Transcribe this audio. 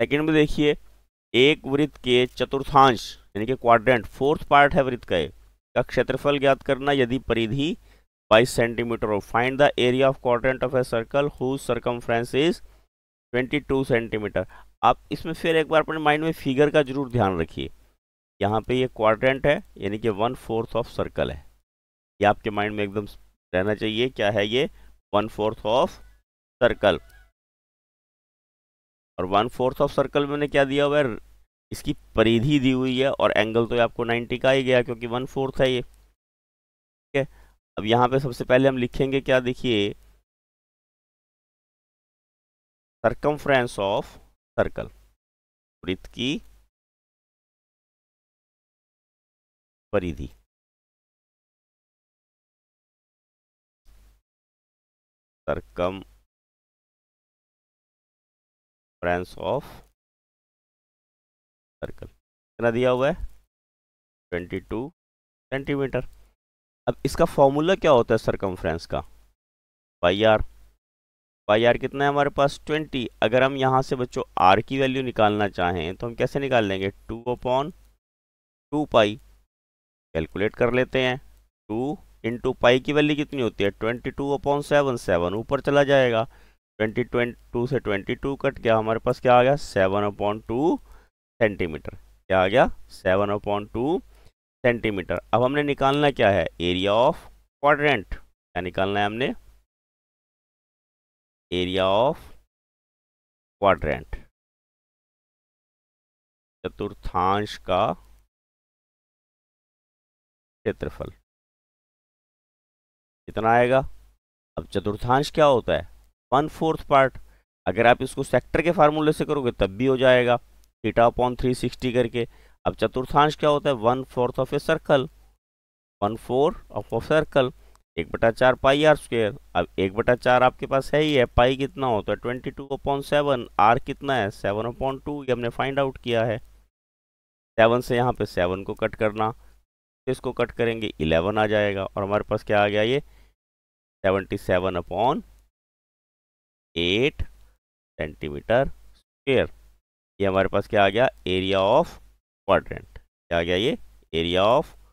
second में देखिए एक वृत्त के चतुर्थांश यानी कि क्वाड्रेंट फोर्थ पार्ट है वृत्त का का क्षेत्रफल ज्ञात करना यदि परिधि 22 सेंटीमीटर हो find the area of quadrant of a circle who circumference is 22 centimetre आप इसमें फिर एक बार अपने माइंड में फिगर का जरूर ध्यान रखिए यहाँ पे ये क्वाड्रेंट है यानी कि वन फोर्थ ऑफ सर्कल है ये आपके माइंड में एकदम रहना चाहिए क्या है ये वन फोर्थ ऑफ सर्कल और वन फोर्थ ऑफ सर्कल मैंने क्या दिया हुआ है इसकी परिधि दी हुई है और एंगल तो आपको 90 का ही गया क्योंकि वन फोर्थ है ये ठीक है अब यहाँ पे सबसे पहले हम लिखेंगे क्या देखिए सरकमफ्रेंस ऑफ सर्कल वृत्त की परिधि सरकम ब्रांच ऑफ सर्कल कितना दिया हुआ है ट्वेंटी टू सेंटीमीटर अब इसका फॉर्मूला क्या होता है सरकमफ्रेंस का वाई आर वाई आर कितना है हमारे पास ट्वेंटी अगर हम यहाँ से बच्चों आर की वैल्यू निकालना चाहें तो हम कैसे निकाल लेंगे two upon two pi calculate कर लेते हैं टू इंटू पाई की वैल्यू कितनी होती है twenty two upon seven seven ऊपर चला जाएगा ट्वेंटी ट्वेंटी टू से ट्वेंटी टू कट गया हमारे पास क्या आ गया सेवन अपॉइंट टू सेंटीमीटर क्या आ गया सेवन अपॉइंट टू सेंटीमीटर अब हमने निकालना क्या है एरिया ऑफ क्वाड्रेंट क्या निकालना है हमने एरिया ऑफ क्वाड्रेंट चतुर्थांश का क्षेत्रफल कितना आएगा अब चतुर्थांश क्या होता है वन फोर्थ पार्ट अगर आप इसको सेक्टर के फार्मूले से करोगे तब भी हो जाएगा थीटा अपॉन थ्री सिक्सटी करके अब चतुर्थांश क्या होता है one fourth of a circle one four of of circle एक बटा चार पाई आर स्क्वेयर अब एक बटा चार आपके पास है ही है पाई कितना होता है twenty two upon seven r कितना है सेवन अपॉन टू ये हमने फाइंड आउट किया है सेवन से यहाँ पे सेवन को कट करना इसको कट करेंगे इलेवन आ जाएगा और हमारे पास क्या आ गया ये seventy seven upon eight centimetre square ये हमारे पास क्या आ गया एरिया ऑफ क्वाड्रेंट क्या आ गया ये एरिया ऑफ